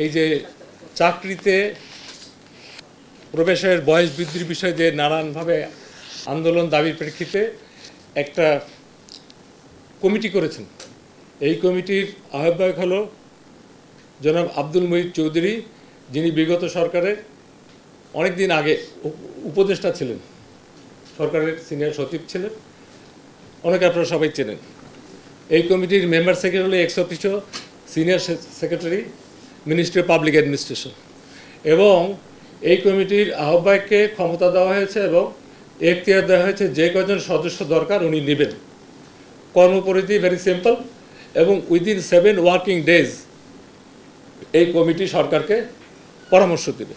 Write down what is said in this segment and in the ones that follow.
এই যে চাকরিতে প্রবেশের বয়স বৃদ্ধির বিষয়ে যে নানানভাবে আন্দোলন দাবির প্রেক্ষিতে একটা কমিটি করেছেন এই কমিটির আহ্বায়ক হল জনাব আব্দুল মহিদ চৌধুরী যিনি বিগত সরকারের অনেক দিন আগে উপদেষ্টা ছিলেন সরকারের সিনিয়র সচিব ছিলেন অনেকে আপনারা সবাই চেনেন এই কমিটির মেম্বার সেক্রেটারি এক্স অফিসও senior secretary ministry of public administration এবং এই কমিটির আহ্বায়ককে ক্ষমতা দেওয়া হয়েছে এবং এখতিয়ার দেওয়া হয়েছে যে কজন সদস্য দরকার উনি নেবেন কর্মপরিধি ভেরি সিম্পল এবং উইদিন সেভেন ওয়ার্কিং ডেজ এই কমিটি সরকারকে পরামর্শ দেবে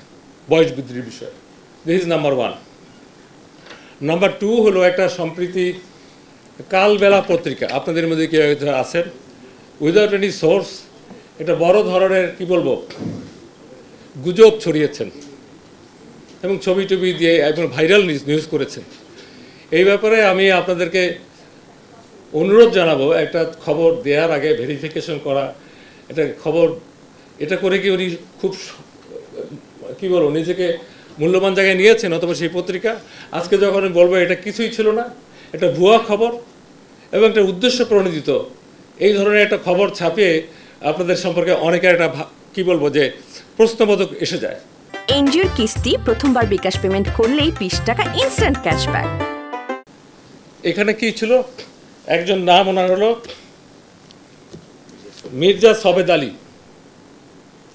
বয়স বৃদ্ধির বিষয়ে this is number one number two হলো একটা সম্প্রীতি কালবেলা পত্রিকা আপনাদের মধ্যে কেউ আছেন উইদাউট এনি সোর্স এটা বড় ধরনের কি বলবো গুজব ছড়িয়েছেন এবং ছবি টবি দিয়ে একজন ভাইরাল নিউজ করেছেন এই ব্যাপারে আমি আপনাদেরকে অনুরোধ জানাবো একটা খবর দেওয়ার আগে ভেরিফিকেশন করা এটা খবর এটা করে কি উনি খুব কি বলবো নিজেকে মূল্যবান জায়গায় নিয়েছেন অথবা সেই পত্রিকা আজকে যখন বলবো এটা কিছুই ছিল না এটা ভুয়া খবর এবং একটা উদ্দেশ্য প্রণোদিত এই ধরনের একটা খবর ছাপিয়ে আপনাদের সম্পর্কে অনেকের একটা কি বলবো যে প্রশ্নবোধক এসে যায় এনজিওর কিস্তি প্রথমবার বিকাশ পেমেন্ট করলেই বিশ টাকা ইনস্ট্যান্ট ক্যাশব্যাক এখানে কি ছিল একজন নাম ওনার হলো মির্জা সবেদ আলী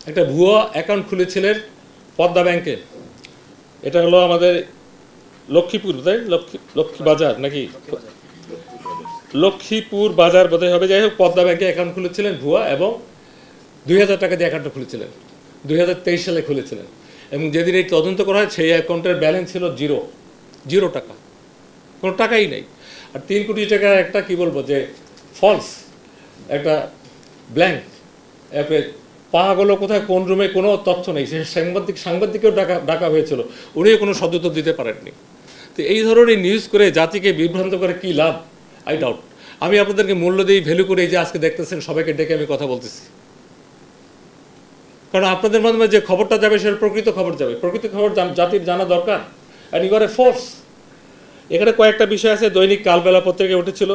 একটা ভুয়া অ্যাকাউন্ট খুলেছিলেন পদ্মা ব্যাংকে এটা হলো আমাদের লক্ষ্মীপুর তাই লক্ষ্মী লক্ষ্মী বাজার নাকি লক্ষ্মীপুর বাজার বোধহয় হবে যাই হোক পদ্মা ব্যাংকে অ্যাকাউন্ট খুলেছিলেন ভুয়া এবং দুই হাজার টাকা দিয়ে অ্যাকাউন্টটা খুলেছিলেন দুই হাজার তেইশ সালে খুলেছিলেন এবং যেদিন এই তদন্ত করা হয় সেই অ্যাকাউন্টের ব্যালেন্স ছিল জিরো জিরো টাকা কোনো টাকাই নেই আর তিন কোটি টাকার একটা কি বলবো যে ফলস একটা ব্ল্যাঙ্ক অ্যাপে পা গেলো কোথায় কোন রুমে কোনো তথ্য নেই সে সাংবাদিক সাংবাদিকেও ডাকা ডাকা হয়েছিল উনিও কোনো সদ্যত দিতে পারেননি তো এই ধরনের নিউজ করে জাতিকে বিভ্রান্ত করে কি লাভ আই ডাউট আমি আপনাদেরকে মূল্য দিয়ে ভ্যালু করে এই যে আজকে দেখতেছেন সবাইকে ডেকে আমি কথা বলতেছি কারণ আপনাদের মাধ্যমে যে খবরটা যাবে সেটা প্রকৃত খবর যাবে প্রকৃত খবর জাতির জানা দরকার and you are a force এখানে কয়েকটা বিষয় আছে দৈনিক কালবেলা পত্রিকায় উঠেছিল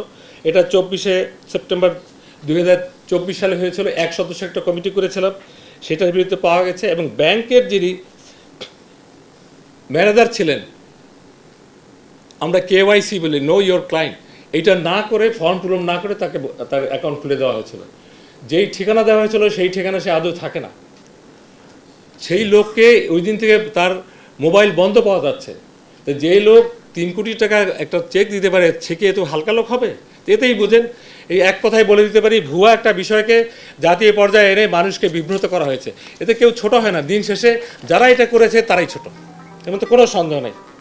এটা চব্বিশে সেপ্টেম্বর দুই সালে হয়েছিল এক সদস্য একটা কমিটি করেছিলাম সেটার বিরুদ্ধে পাওয়া গেছে এবং ব্যাংকের যিনি ম্যানেজার ছিলেন আমরা কেওয়াইসি বলি নো ইয়োর ক্লায়েন্ট এটা না করে ফর্ম পূরণ না করে তাকে তার অ্যাকাউন্ট খুলে দেওয়া হয়েছিল যেই ঠিকানা দেওয়া হয়েছিল সেই ঠিকানা সে আদৌ থাকে না সেই লোককে ওই দিন থেকে তার মোবাইল বন্ধ পাওয়া যাচ্ছে তো যে লোক তিন কোটি টাকা একটা চেক দিতে পারে সে কি এত হালকা লোক হবে এতেই বোঝেন এই এক কথায় বলে দিতে পারি ভুয়া একটা বিষয়কে জাতীয় পর্যায়ে এনে মানুষকে বিব্রত করা হয়েছে এতে কেউ ছোট হয় না দিন শেষে যারা এটা করেছে তারাই ছোট এমন তো কোনো সন্দেহ নেই